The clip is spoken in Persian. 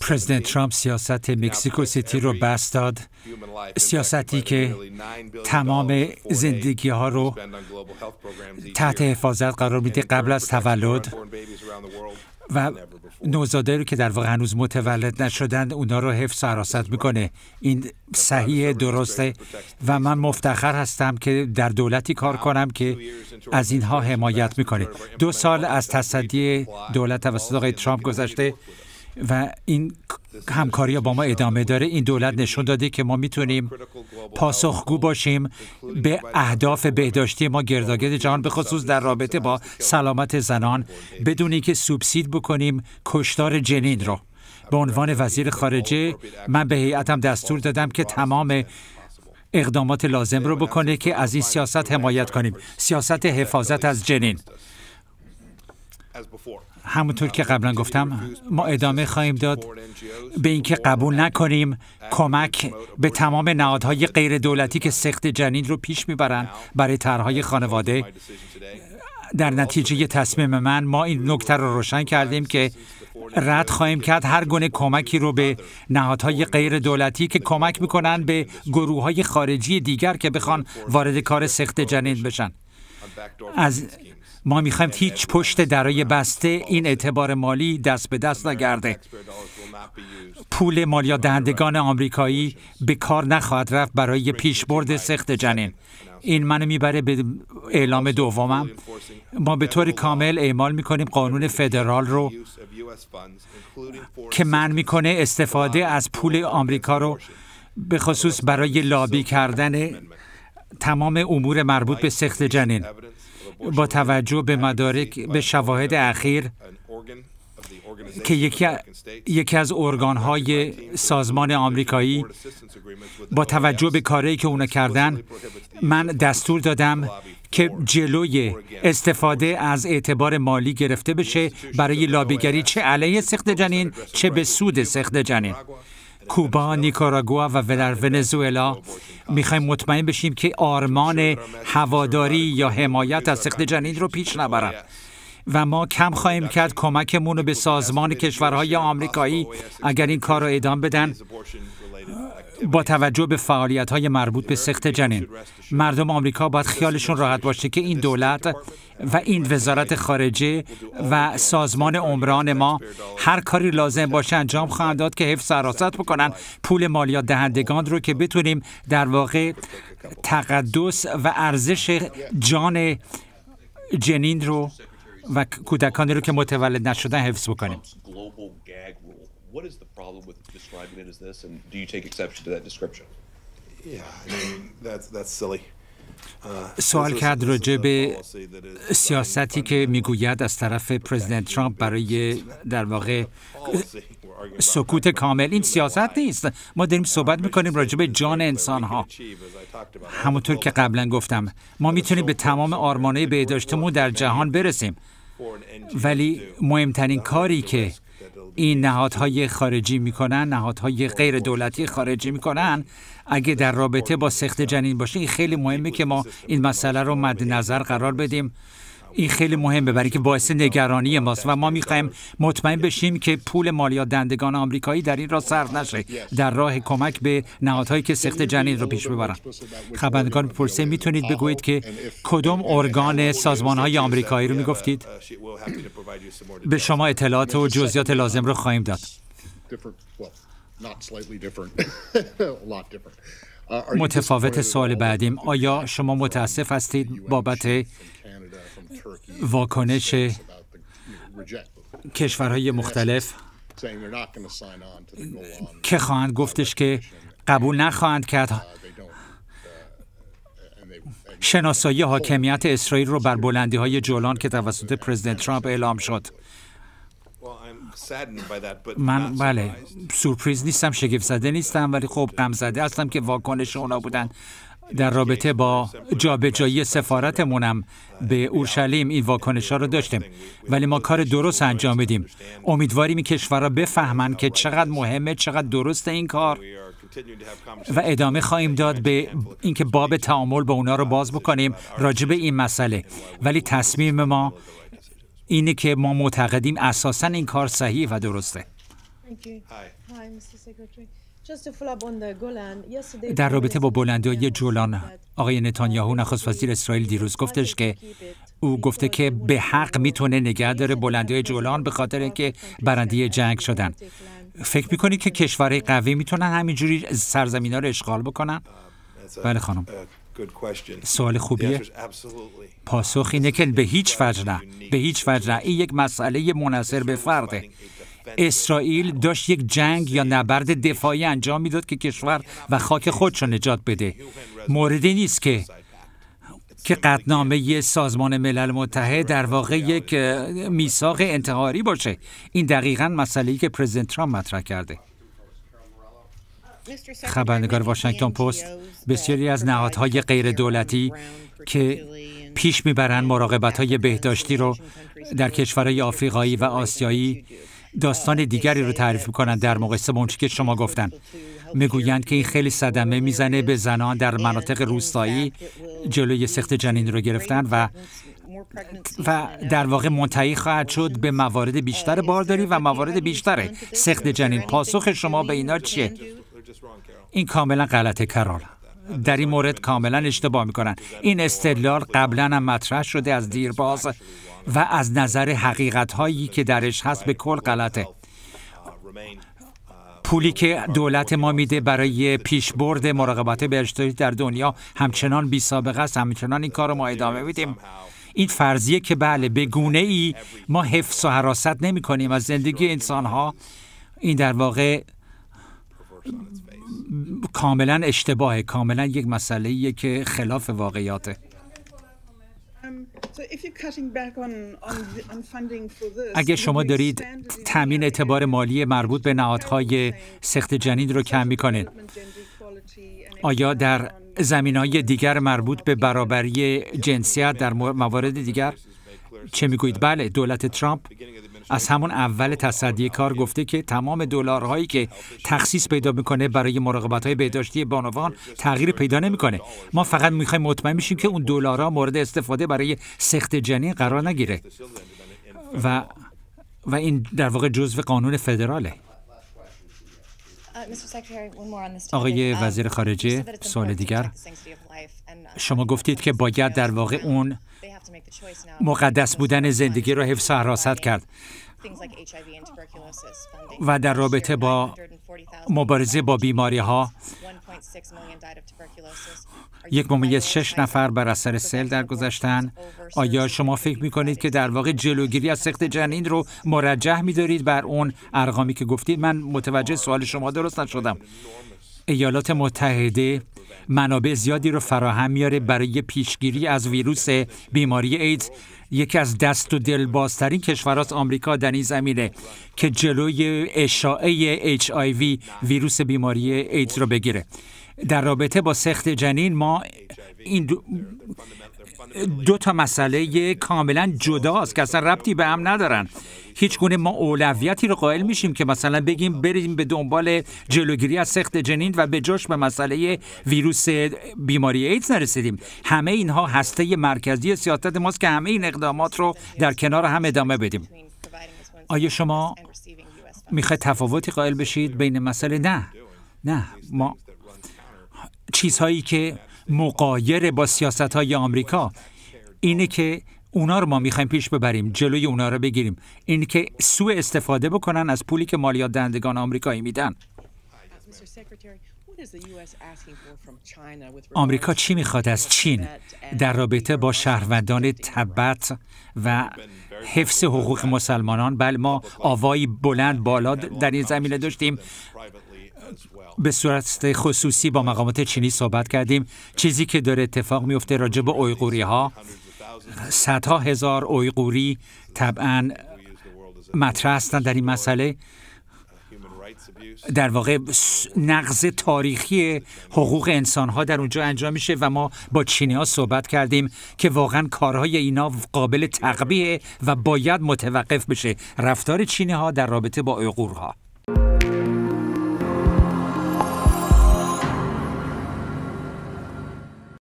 پرزیدنت ترامپ سیاست مکسیکو سیتی رو بست داد سیاستی که تمام زندگی ها رو تحت حفاظت قرار میده قبل از تولد و نوزاده رو که در واقع هنوز متولد نشدن اونا رو حفظ حراست میکنه این صحیح درسته و من مفتخر هستم که در دولتی کار کنم که از اینها حمایت میکنه دو سال از تصدی دولت توسط آقای ترامپ گذشته و این همکاری با ما ادامه داره این دولت نشون داده که ما میتونیم پاسخگو باشیم به اهداف بهداشتی ما گرداگرد جهان به خصوص در رابطه با سلامت زنان بدون اینکه سوبسید بکنیم کشتار جنین رو به عنوان وزیر خارجه من به هیئتم دستور دادم که تمام اقدامات لازم رو بکنه که از این سیاست حمایت کنیم سیاست حفاظت از جنین همونطور که قبلا گفتم ما ادامه خواهیم داد به اینکه قبول نکنیم کمک به تمام نهادهای غیر دولتی که سخت جنین رو پیش میبرند برای طرحهای خانواده در نتیجه تصمیم من ما این نکته رو روشن کردیم که رد خواهیم کرد هر گونه کمکی رو به نهادهای غیر دولتی که کمک میکنن به گروه های خارجی دیگر که بخوان وارد کار سخت جنین بشن از ما میخوایم هیچ پشت درای بسته این اعتبار مالی دست به دست نگرده پول مالی دهندگان آمریکایی به کار نخواهد رفت برای پیشبرد سخت جنین این منو میبره به اعلام دومم ما به طور کامل اعمال میکنیم قانون فدرال رو که من میکنه استفاده از پول آمریکا رو به خصوص برای لابی کردن تمام امور مربوط به سخت جنین با توجه به مدارک به شواهد اخیر که یکی, از ارگانهای سازمان آمریکایی با توجه به کاری که اونا کردن من دستور دادم که جلوی استفاده از اعتبار مالی گرفته بشه برای لابیگری چه علیه سخت جنین چه به سود سخت جنین کوبا، نیکاراگوا و ونزوئلا میخوایم مطمئن بشیم که آرمان هواداری یا حمایت از سخت جنین رو پیش نبرن و ما کم خواهیم کرد کمکمون رو به سازمان کشورهای آمریکایی اگر این کار رو ادام بدن با توجه به فعالیت های مربوط به سخت جنین مردم آمریکا باید خیالشون راحت باشه که این دولت و این وزارت خارجه و سازمان عمران ما هر کاری لازم باشه انجام خواهند داد که حفظ سراست بکنن پول مالیات دهندگان رو که بتونیم در واقع تقدس و ارزش جان جنین رو و کودکانی رو که متولد نشدن حفظ بکنیم what is the سوال کرد راجع سیاستی که میگوید از طرف پرزیدنت ترامپ برای در واقع سکوت کامل این سیاست نیست ما داریم صحبت میکنیم راجع به جان انسان ها همونطور که قبلا گفتم ما میتونیم به تمام آرمانه بهداشتمون در جهان برسیم ولی مهمترین کاری که این نهادهای خارجی میکنن نهادهای غیر دولتی خارجی میکنن اگه در رابطه با سخت جنین باشه این خیلی مهمه که ما این مسئله رو مد نظر قرار بدیم این خیلی مهمه برای که باعث نگرانی ماست و ما میخوایم مطمئن بشیم که پول مالیات دندگان آمریکایی در این را سرد نشه در راه کمک به نهادهایی که سخت جنین رو پیش ببرن خبرنگار پرسه میتونید بگویید که کدام ارگان سازمان های آمریکایی رو میگفتید به شما اطلاعات و جزئیات لازم رو خواهیم داد متفاوت سوال بعدیم آیا شما متاسف هستید بابت واکنش کشورهای مختلف که خواهند گفتش که قبول نخواهند کرد uh, uh, شناسایی حاکمیت اسرائیل رو بر بلندی های جولان که توسط پرزیدنت ترامپ اعلام شد من بله سورپریز نیستم شگفت زده نیستم ولی خب غم زده هستم که واکنش اونا بودن در رابطه با جابجایی سفارتمونم به اورشلیم این واکنش ها رو داشتیم ولی ما کار درست انجام بدیم امیدواریم این کشورها بفهمند که چقدر مهمه چقدر درست این کار و ادامه خواهیم داد به اینکه باب تعامل با اونا رو باز بکنیم راجب این مسئله ولی تصمیم ما اینه که ما معتقدیم اساسا این کار صحیح و درسته در رابطه با بلندی جولان آقای نتانیاهو نخست وزیر اسرائیل دیروز گفتش که او گفته که به حق میتونه نگه داره بلندی جولان به خاطر اینکه برنده جنگ شدن فکر میکنی که کشورهای قوی میتونن همینجوری سرزمین ها رو اشغال بکنن؟ uh, بله خانم uh, سوال خوبیه پاسخ اینه که به هیچ وجه نه به هیچ وجه نه این یک مسئله منصر به فرده اسرائیل داشت یک جنگ یا نبرد دفاعی انجام میداد که کشور و خاک خودش نجات بده موردی نیست که که قطنامه سازمان ملل متحد در واقع یک میثاق انتحاری باشه این دقیقا مسئله ای که پرزیدنت ترامپ مطرح کرده خبرنگار واشنگتن پست بسیاری از نهادهای غیر دولتی که پیش میبرند مراقبت های بهداشتی رو در کشورهای آفریقایی و آسیایی داستان دیگری رو تعریف میکنند در مقایسه با که شما گفتن میگویند که این خیلی صدمه میزنه به زنان در مناطق روستایی جلوی سخت جنین رو گرفتن و و در واقع منتهی خواهد شد به موارد بیشتر بارداری و موارد بیشتر سخت جنین پاسخ شما به اینا چیه این کاملا غلطه کرال در این مورد کاملا اشتباه میکنن این استدلال قبلا هم مطرح شده از دیرباز و از نظر حقیقت هایی که درش هست به کل غلطه پولی که دولت ما میده برای پیشبرد مراقبت بهداشتی در دنیا همچنان بی سابقه است همچنان این کار رو ما ادامه میدیم این فرضیه که بله به گونه ای ما حفظ و حراست نمی کنیم از زندگی انسان ها این در واقع کاملا اشتباهه کاملا یک مسئله که خلاف واقعیاته um, اگه شما دارید تامین اعتبار مالی مربوط به نهادهای سخت جنین رو کم میکنید آیا در زمین دیگر مربوط به برابری جنسیت در موارد دیگر چه میگویید؟ بله دولت ترامپ از همون اول تصدی کار گفته که تمام دلارهایی که تخصیص پیدا میکنه برای مراقبت های بهداشتی بانوان تغییر پیدا نمیکنه ما فقط میخوایم مطمئن میشیم که اون دلارها مورد استفاده برای سخت جنین قرار نگیره و و این در واقع جزو قانون فدراله آقای وزیر خارجه سوال دیگر شما گفتید که باید در واقع اون مقدس بودن زندگی را حفظ حراست کرد و در رابطه با مبارزه با بیماری ها یک ممیز شش نفر بر اثر سل درگذشتند آیا شما فکر می کنید که در واقع جلوگیری از سخت جنین رو مرجح می دارید بر اون ارقامی که گفتید من متوجه سوال شما درست نشدم ایالات متحده منابع زیادی رو فراهم میاره برای پیشگیری از ویروس بیماری ایدز یکی از دست و دلبازترین کشورات آمریکا در این زمینه که جلوی اشاعه HIV ویروس بیماری ایدز رو بگیره در رابطه با سخت جنین ما این دو, تا مسئله کاملا جداست که اصلا ربطی به هم ندارن هیچ گونه ما اولویتی رو قائل میشیم که مثلا بگیم بریم به دنبال جلوگیری از سخت جنین و به جاش به مسئله ویروس بیماری ایدز نرسیدیم همه اینها هسته مرکزی سیاست ماست که همه این اقدامات رو در کنار هم ادامه بدیم آیا شما میخواید تفاوتی قائل بشید بین مسئله نه نه ما چیزهایی که مقایر با سیاست های آمریکا اینه که اونا رو ما میخوایم پیش ببریم جلوی اونا رو بگیریم اینکه سوء استفاده بکنن از پولی که مالیات دهندگان آمریکایی میدن آمریکا چی میخواد از چین در رابطه با شهروندان تبت و حفظ حقوق مسلمانان بل ما آوایی بلند بالا در این زمینه داشتیم به صورت خصوصی با مقامات چینی صحبت کردیم چیزی که داره اتفاق میفته راجع به اویغوری ها صدها هزار اویغوری طبعا مطرح هستند در این مسئله در واقع نقض تاریخی حقوق انسان ها در اونجا انجام میشه و ما با چینی ها صحبت کردیم که واقعا کارهای اینا قابل تقبیه و باید متوقف بشه رفتار چینی ها در رابطه با اوغورها ها